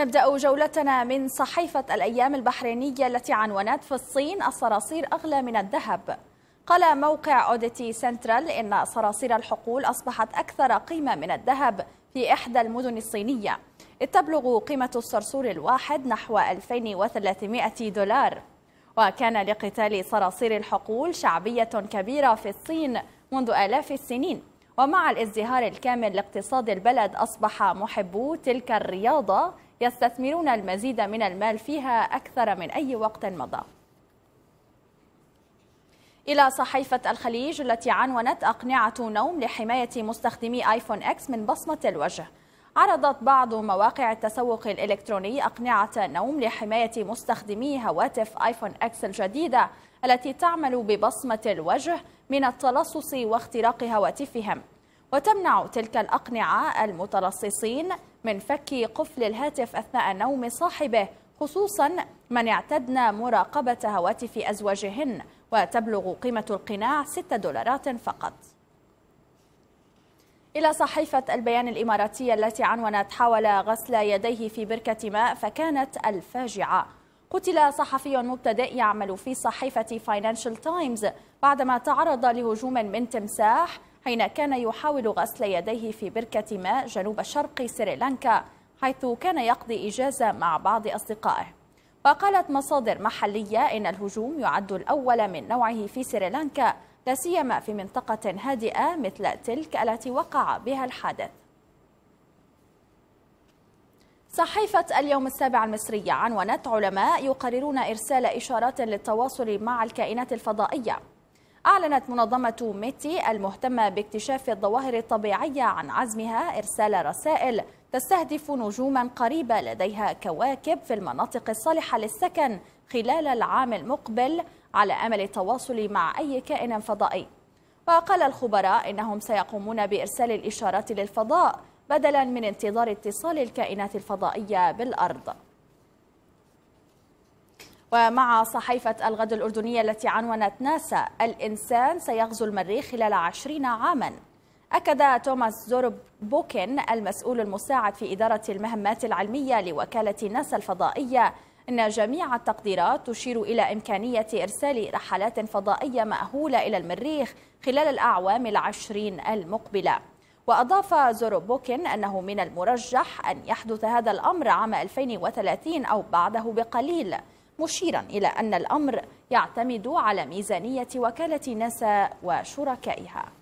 نبدأ جولتنا من صحيفة الأيام البحرينية التي عنونت في الصين الصراصير أغلى من الذهب قال موقع أوديتي سنترال إن صراصير الحقول أصبحت أكثر قيمة من الذهب في إحدى المدن الصينية إذ تبلغ قيمة الصرصور الواحد نحو 2300 دولار وكان لقتال صراصير الحقول شعبية كبيرة في الصين منذ آلاف السنين ومع الازدهار الكامل لاقتصاد البلد أصبح محبو تلك الرياضة يستثمرون المزيد من المال فيها أكثر من أي وقت مضى إلى صحيفة الخليج التي عنونت أقنعة نوم لحماية مستخدمي آيفون إكس من بصمة الوجه عرضت بعض مواقع التسوق الإلكتروني أقنعة نوم لحماية مستخدمي هواتف آيفون إكس الجديدة التي تعمل ببصمة الوجه من التلصص واختراق هواتفهم وتمنع تلك الأقنعة المتلصصين من فك قفل الهاتف أثناء نوم صاحبه خصوصا من اعتدن مراقبة هواتف أزواجهن وتبلغ قيمة القناع 6 دولارات فقط إلى صحيفة البيان الإماراتية التي عنونت حاول غسل يديه في بركة ماء فكانت الفاجعة قتل صحفي مبتدئ يعمل في صحيفة فاينانشال تايمز بعدما تعرض لهجوم من تمساح حين كان يحاول غسل يديه في بركة ماء جنوب شرق سريلانكا حيث كان يقضي إجازة مع بعض أصدقائه وقالت مصادر محلية إن الهجوم يعد الأول من نوعه في سريلانكا لا سيما في منطقة هادئة مثل تلك التي وقع بها الحادث صحيفة اليوم السابع المصرية عنونت علماء يقررون إرسال إشارات للتواصل مع الكائنات الفضائية أعلنت منظمة ميتي المهتمة باكتشاف الظواهر الطبيعية عن عزمها إرسال رسائل تستهدف نجوما قريبة لديها كواكب في المناطق الصالحة للسكن خلال العام المقبل على أمل التواصل مع أي كائن فضائي وقال الخبراء إنهم سيقومون بإرسال الإشارات للفضاء بدلا من انتظار اتصال الكائنات الفضائية بالأرض ومع صحيفة الغد الأردنية التي عنونت ناسا الإنسان سيغزو المريخ خلال عشرين عاماً أكد توماس زورب بوكن المسؤول المساعد في إدارة المهمات العلمية لوكالة ناسا الفضائية أن جميع التقديرات تشير إلى إمكانية إرسال رحلات فضائية مأهولة إلى المريخ خلال الأعوام العشرين المقبلة وأضاف زوروبوكين أنه من المرجح أن يحدث هذا الأمر عام 2030 أو بعده بقليل مشيرا إلى أن الأمر يعتمد على ميزانية وكالة ناسا وشركائها